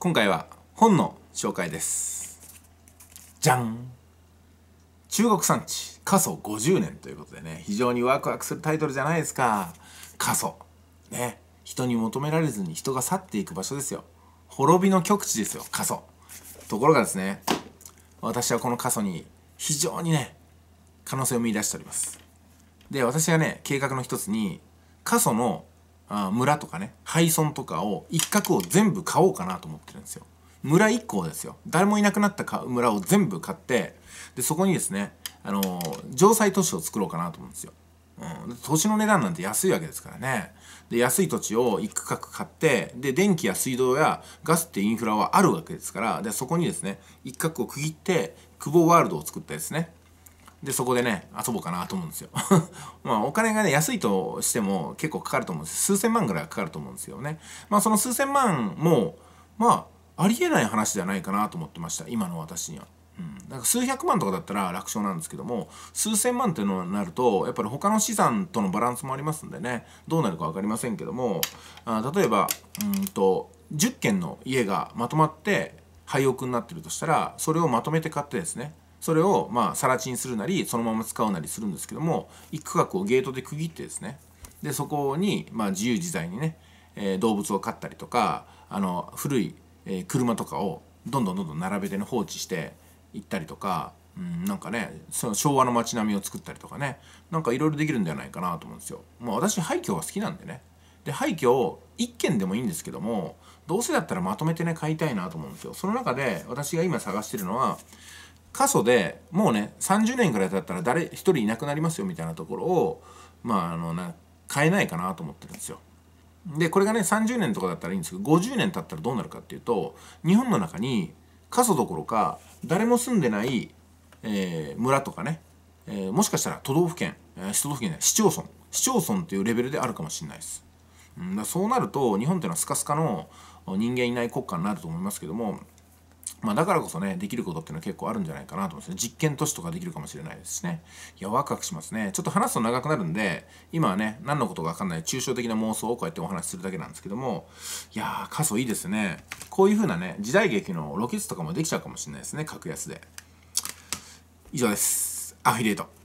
今回は本の紹介ですじゃん中国産地過疎50年ということでね非常にワクワクするタイトルじゃないですか過疎ね人に求められずに人が去っていく場所ですよ滅びの極地ですよ過疎ところがですね私はこの過疎に非常にね可能性を見出しておりますで私がね計画の一つに過疎のあ村とかね廃村とかを一角を全部買おうかなと思ってるんですよ村1個ですよ誰もいなくなった村を全部買ってでそこにですねあのー、城塞都市を作ろうかなと思うんですよ、うん、土地の値段なんて安いわけですからねで安い土地を一区画買ってで電気や水道やガスってインフラはあるわけですからでそこにですね一角を区切って久保ワールドを作ったですねで、そこでね、遊ぼうかなと思うんですよ。まあ、お金がね、安いとしても結構かかると思うんです。数千万ぐらいかかると思うんですよね。まあ、その数千万も、まあ、ありえない話じゃないかなと思ってました。今の私には。うん、なんか数百万とかだったら楽勝なんですけども数千万っていうのになるとやっぱり他の資産とのバランスもありますんでねどうなるか分かりませんけどもあ例えばうんと10軒の家がまとまって廃屋になってるとしたらそれをまとめて買ってですねそれをまあ更地にするなりそのまま使うなりするんですけども一区画をゲートで区切ってですねでそこにまあ自由自在にね、えー、動物を飼ったりとかあの古い、え車とかをどんどんどんどん並べて、ね、放置していったりとか、うん、なんかねその昭和の街並みを作ったりとかねなんかいろいろできるんじゃないかなと思うんですよ。まあ、私廃墟が好きなんでねで廃墟を1軒でもいいんですけどもどうせだったらまとめてね買いたいなと思うんですよ。その中で私が今探してるのは過疎でもうね30年くらい経ったら誰一人いなくなりますよみたいなところをまああのな変えないかなと思ってるんですよ。でこれがね30年とかだったらいいんですけど50年経ったらどうなるかっていうと日本の中に過疎どころか誰も住んでない、えー、村とかね、えー、もしかしたら都道府県、えー、都道府県市町村市町村っていうレベルであるかもしれないです。うん、だそうなると日本っていうのはスカスカの人間いない国家になると思いますけどもまあ、だからこそね、できることっていうのは結構あるんじゃないかなと思うんですね。実験都市とかできるかもしれないですね。いや、ワクワクしますね。ちょっと話すと長くなるんで、今はね、何のことかわかんない抽象的な妄想をこうやってお話しするだけなんですけども、いやー、過疎いいですね。こういう風なね、時代劇のロケ地とかもできちゃうかもしれないですね、格安で。以上です。アフィリエイト。